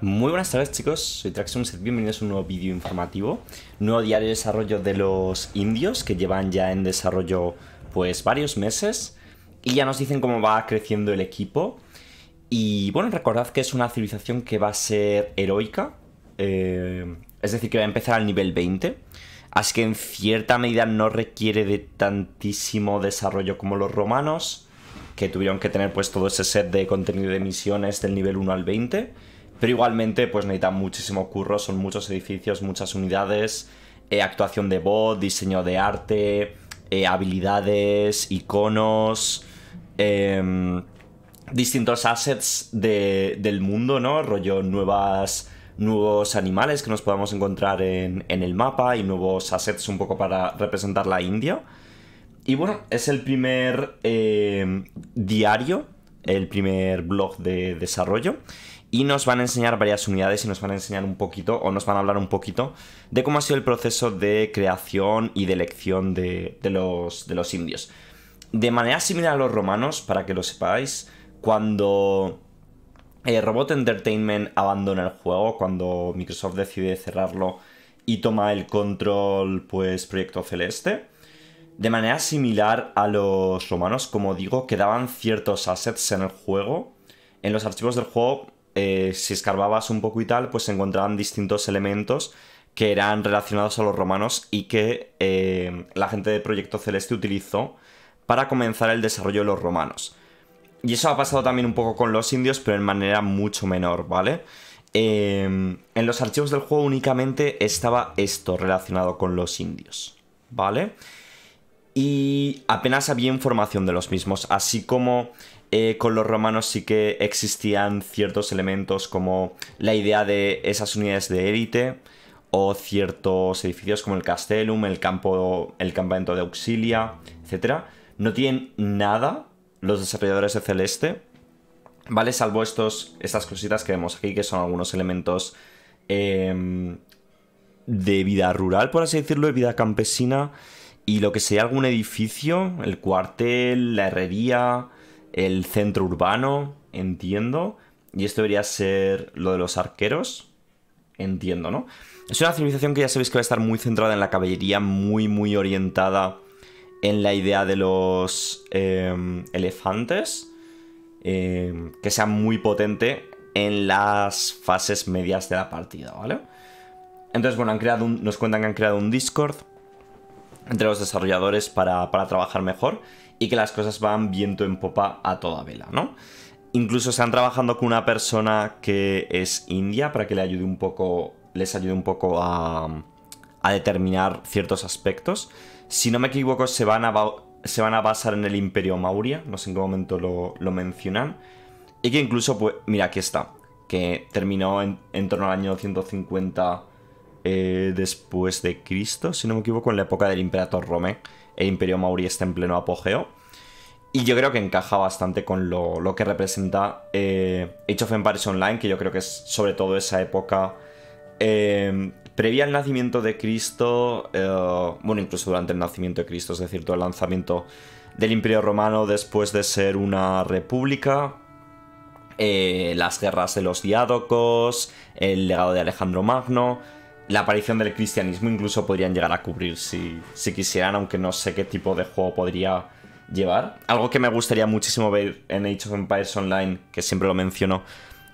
Muy buenas tardes chicos, soy Traxxums, bienvenidos a un nuevo vídeo informativo, nuevo diario de desarrollo de los indios que llevan ya en desarrollo pues varios meses y ya nos dicen cómo va creciendo el equipo y bueno, recordad que es una civilización que va a ser heroica, eh, es decir que va a empezar al nivel 20 Así que en cierta medida no requiere de tantísimo desarrollo como los romanos, que tuvieron que tener pues todo ese set de contenido de misiones del nivel 1 al 20. Pero igualmente, pues necesitan muchísimo curro, son muchos edificios, muchas unidades, eh, actuación de voz, diseño de arte, eh, habilidades, iconos, em, distintos assets del mundo, ¿no? Rollo nuevas nuevos animales que nos podamos encontrar en, el mapa y nuevos assets un poco para representar la India. Y bueno, es el primer em, diario, el primer blog de desarrollo y nos van a enseñar varias unidades y nos van a enseñar un poquito, o nos van a hablar un poquito, de cómo ha sido el proceso de creación y de elección de, los, de los indios. De manera similar a los romanos, para que lo sepáis, cuando eh, Robot Entertainment abandona el juego, cuando Microsoft decide cerrarlo y toma el control, pues, Proyecto Celeste, de manera similar a los romanos, como digo, quedaban ciertos assets en el juego, en los archivos del juego eh, si escarbabas un poco y tal, pues se encontraban distintos elementos que eran relacionados a los romanos y que eh, la gente de Proyecto Celeste utilizó para comenzar el desarrollo de los romanos. Y eso ha pasado también un poco con los indios, pero en manera mucho menor, ¿vale? Eh, en los archivos del juego únicamente estaba esto relacionado con los indios, ¿vale? Y apenas había información de los mismos, así como eh, con los romanos sí que existían ciertos elementos como la idea de esas unidades de élite o ciertos edificios como el castellum, el campo, el campamento de auxilia, etc. No tienen nada los desarrolladores de Celeste, ¿vale? Salvo estos, estas cositas que vemos aquí, que son algunos elementos em, de vida rural, por así decirlo, de vida campesina, y lo que sea algún edificio, el cuartel, la herrería, el centro urbano, entiendo. Y esto debería ser lo de los arqueros, entiendo, ¿no? Es una civilización que ya sabéis que va a estar muy centrada en la caballería, muy, muy orientada en la idea de los em, elefantes, em, que sea muy potente en las fases medias de la partida, ¿vale? Entonces, bueno, han creado nos cuentan que han creado un Discord entre los desarrolladores para, para trabajar mejor y que las cosas van viento en popa a toda vela, ¿no? Incluso se están trabajando con una persona que es india para que le ayude un poco, les ayude un poco a, determinar ciertos aspectos. Si no me equivoco, se van a, se van a basar en el Imperio Maurya, no sé en qué momento lo, mencionan. Y que incluso, pues, mira, aquí está, que terminó en, torno al año 150 eh, después de Cristo, si no me equivoco, en la época del Imperator Rome e Imperio Mauri está en pleno apogeo. Y yo creo que encaja bastante con lo, que representa eh, Age of Online, que yo creo que es sobre todo esa época eh, previa al nacimiento de Cristo, eh, bueno, incluso durante el nacimiento de Cristo, es decir, todo el lanzamiento del Imperio Romano después de ser una república, eh, las guerras de los diádocos, el legado de Alejandro Magno la aparición del cristianismo incluso podrían llegar a cubrir si, quisieran, aunque no sé qué tipo de juego podría llevar. Algo que me gustaría muchísimo ver en Age of Empires Online, que siempre lo menciono,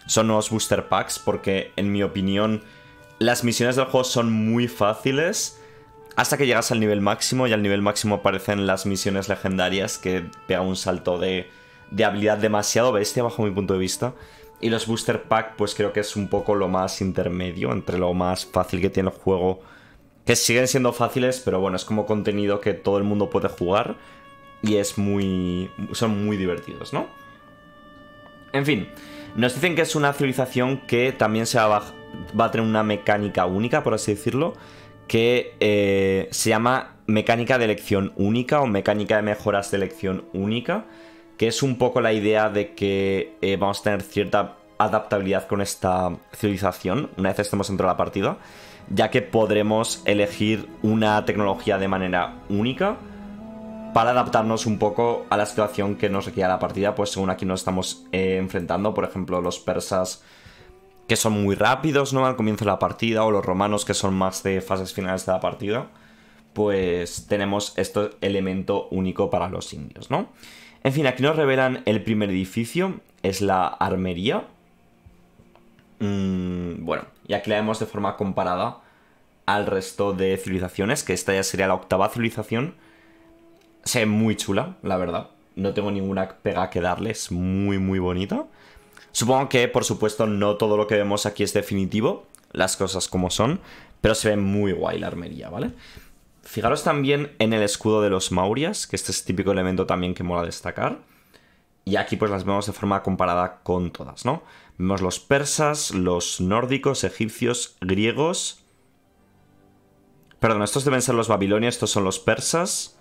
son los booster packs, porque en mi opinión las misiones del juego son muy fáciles hasta que llegas al nivel máximo y al nivel máximo aparecen las misiones legendarias que pega un salto de habilidad demasiado bestia bajo mi punto de vista. Y los Booster Pack, pues creo que es un poco lo más intermedio entre lo más fácil que tiene el juego, que siguen siendo fáciles, pero bueno, es como contenido que todo el mundo puede jugar y es muy son muy divertidos, ¿no? En fin, nos dicen que es una civilización que también se va, a tener una mecánica única, por así decirlo, que eh, se llama mecánica de elección única o mecánica de mejoras de elección única que es un poco la idea de que eh, vamos a tener cierta adaptabilidad con esta civilización una vez estemos dentro de la partida, ya que podremos elegir una tecnología de manera única para adaptarnos un poco a la situación que nos requiere la partida, pues según aquí nos estamos eh, enfrentando, por ejemplo, los persas que son muy rápidos, ¿no? Al comienzo de la partida, o los romanos que son más de fases finales de la partida pues tenemos este elemento único para los indios, ¿no? En fin, aquí nos revelan el primer edificio, es la armería. Mm, bueno, y aquí la vemos de forma comparada al resto de civilizaciones, que esta ya sería la octava civilización. Se ve muy chula, la verdad. No tengo ninguna pega que darle, es muy, muy bonita. Supongo que, por supuesto, no todo lo que vemos aquí es definitivo, las cosas como son, pero se ve muy guay la armería, ¿vale? vale Fijaros también en el escudo de los Maurias, que este es típico elemento también que mola destacar. Y aquí pues las vemos de forma comparada con todas, ¿no? Vemos los persas, los nórdicos, egipcios, griegos. Perdón, estos deben ser los babilonios, estos son los persas.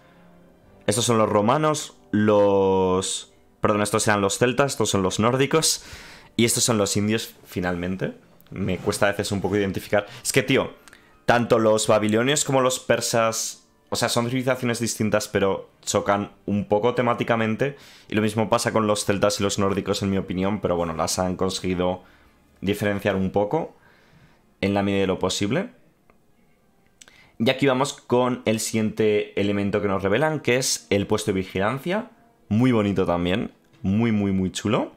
Estos son los romanos, los... Perdón, estos eran los celtas, estos son los nórdicos. Y estos son los indios, finalmente. Me cuesta a veces un poco identificar. Es que, tío, tanto los babilonios como los persas, o sea, son civilizaciones distintas, pero chocan un poco temáticamente. Y lo mismo pasa con los celtas y los nórdicos, en mi opinión, pero bueno, las han conseguido diferenciar un poco en la medida de lo posible. Y aquí vamos con el siguiente elemento que nos revelan, que es el puesto de vigilancia. Muy bonito también, muy, muy, muy chulo.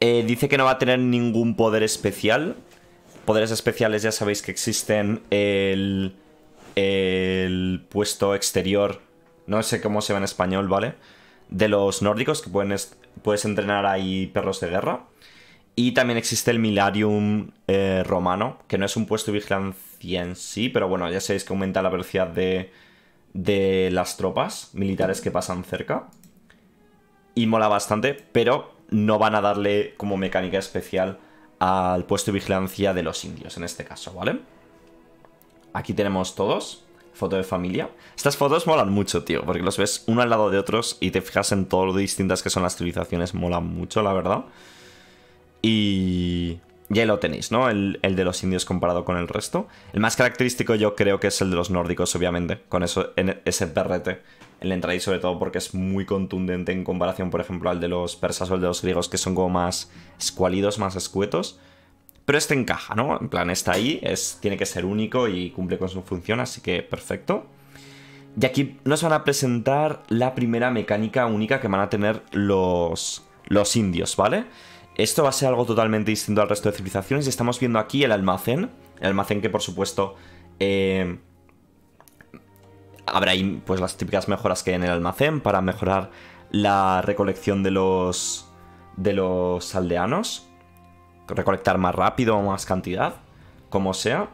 Eh, dice que no va a tener ningún poder especial, Poderes especiales ya sabéis que existen. El, el puesto exterior, no sé cómo se va en español, ¿vale? De los nórdicos, que pueden puedes entrenar ahí perros de guerra. Y también existe el Milarium eh, romano, que no es un puesto de vigilancia en sí, pero bueno, ya sabéis que aumenta la velocidad de, de las tropas militares que pasan cerca. Y mola bastante, pero no van a darle como mecánica especial al puesto de vigilancia de los indios, en este caso, ¿vale? Aquí tenemos todos, foto de familia. Estas fotos molan mucho, tío, porque los ves uno al lado de otros y te fijas en todo lo distintas que son las civilizaciones, molan mucho, la verdad. Y... Ya lo tenéis, ¿no? El, de los indios comparado con el resto. El más característico yo creo que es el de los nórdicos, obviamente, con eso, en e-, ese berrete el y sobre todo porque es muy contundente en comparación, por ejemplo, al de los persas o el de los griegos, que son como más escualidos, más escuetos. Pero este encaja, ¿no? En plan, está ahí, es, tiene que ser único y cumple con su función, así que perfecto. Y aquí nos van a presentar la primera mecánica única que van a tener los, los indios, ¿vale? Esto va a ser algo totalmente distinto al resto de civilizaciones y estamos viendo aquí el almacén, el almacén que por supuesto... Eh, habrá pues las típicas mejoras que hay en el almacén para mejorar la recolección de los de los aldeanos, recolectar más rápido o más cantidad, como sea.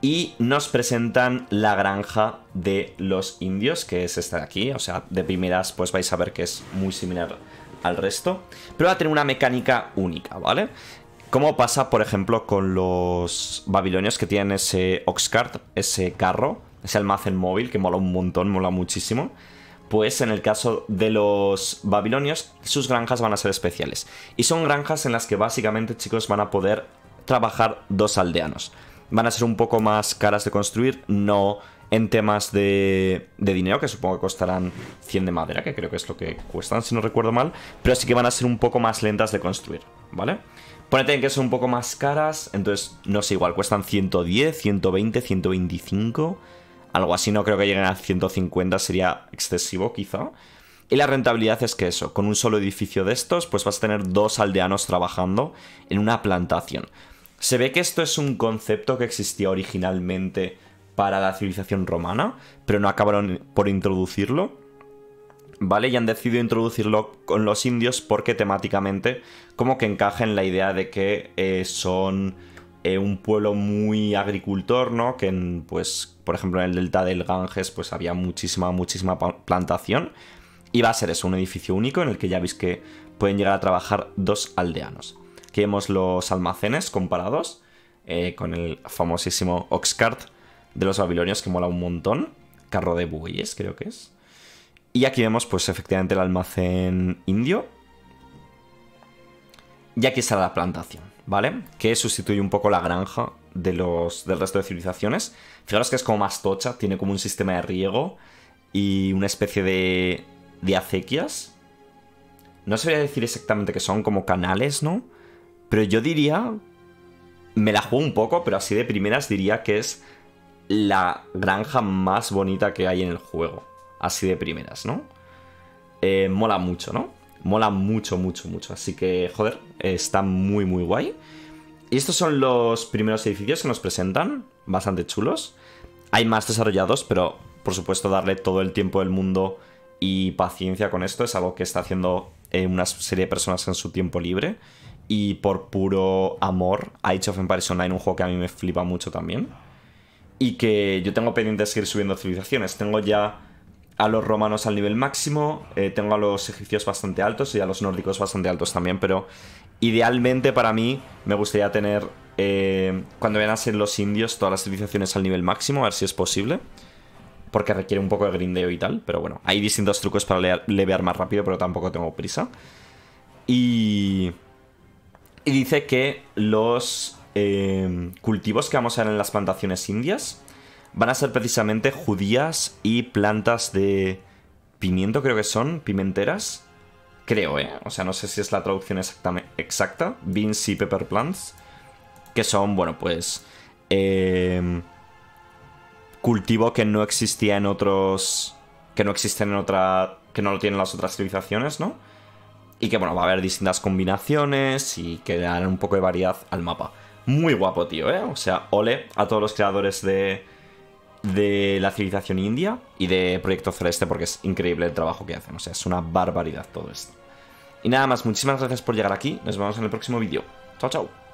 Y nos presentan la granja de los indios, que es esta de aquí. O sea, de primeras pues vais a ver que es muy similar al resto. Pero va a tener una mecánica única, ¿vale? Como pasa, por ejemplo, con los babilonios que tienen ese oxcart, ese carro, ese almacén móvil que mola un montón, mola muchísimo. Pues en el caso de los babilonios, sus granjas van a ser especiales. Y son granjas en las que básicamente, chicos, van a poder trabajar dos aldeanos. Van a ser un poco más caras de construir, no en temas de, de, dinero, que supongo que costarán 100 de madera, que creo que es lo que cuestan, si no recuerdo mal, pero sí que van a ser un poco más lentas de construir, ¿vale? Ponete en que son un poco más caras, entonces no sé, igual cuestan 110, 120, 125 algo así no creo que lleguen a 150, sería excesivo quizá. Y la rentabilidad es que eso, con un solo edificio de estos, pues vas a tener dos aldeanos trabajando en una plantación. Se ve que esto es un concepto que existía originalmente para la civilización romana, pero no acabaron por introducirlo. ¿Vale? Y han decidido introducirlo con los indios porque temáticamente como que encaja en la idea de que eh, son eh, un pueblo muy agricultor, ¿no? Que, pues, por ejemplo, en el delta del Ganges, pues había muchísima, muchísima plantación. Y va a ser eso, un edificio único en el que ya veis que pueden llegar a trabajar dos aldeanos. Aquí vemos los almacenes comparados eh, con el famosísimo Oxcart de los babilonios, que mola un montón. Carro de bueyes, creo que es. Y aquí vemos, pues, efectivamente el almacén indio, y aquí está la plantación, ¿vale? Que sustituye un poco la granja de los, del resto de civilizaciones. Fijaros que es como más tocha, tiene como un sistema de riego y una especie de, acequias. No a decir exactamente que son como canales, ¿no? Pero yo diría, me la juego un poco, pero así de primeras diría que es la granja más bonita que hay en el juego. Así de primeras, ¿no? Eh, mola mucho, ¿no? Mola mucho, mucho, mucho. Así que, joder, está muy, muy guay. Y estos son los primeros edificios que nos presentan, bastante chulos. Hay más desarrollados, pero por supuesto darle todo el tiempo del mundo y paciencia con esto es algo que está haciendo eh, una serie de personas en su tiempo libre. Y por puro amor ha Age of Empires Online, un juego que a mí me flipa mucho también. Y que yo tengo pendiente de seguir subiendo civilizaciones. Tengo ya a los romanos al nivel máximo, eh, tengo a los egipcios bastante altos y a los nórdicos bastante altos también, pero idealmente para mí me gustaría tener, eh, cuando vayan a ser los indios, todas las civilizaciones al nivel máximo, a ver si es posible, porque requiere un poco de grindeo y tal, pero bueno, hay distintos trucos para levear más rápido, pero tampoco tengo prisa. Y... Y dice que los eh, cultivos que vamos a ver en las plantaciones indias van a ser precisamente judías y plantas de pimiento, creo que son, pimenteras. Creo, ¿eh? O sea, no sé si es la traducción exacta. Beans y pepper plants. Que son, bueno, pues... Eh, cultivo que no existía en otros... Que no existen en otra... Que no lo tienen las otras civilizaciones, ¿no? Y que, bueno, va a haber distintas combinaciones y que darán un poco de variedad al mapa. Muy guapo, tío, ¿eh? O sea, ole a todos los creadores de de la civilización india y de Proyecto Celeste porque es increíble el trabajo que hacen. O sea, es una barbaridad todo esto. Y nada más, muchísimas gracias por llegar aquí. Nos vemos en el próximo vídeo. Chao, chao.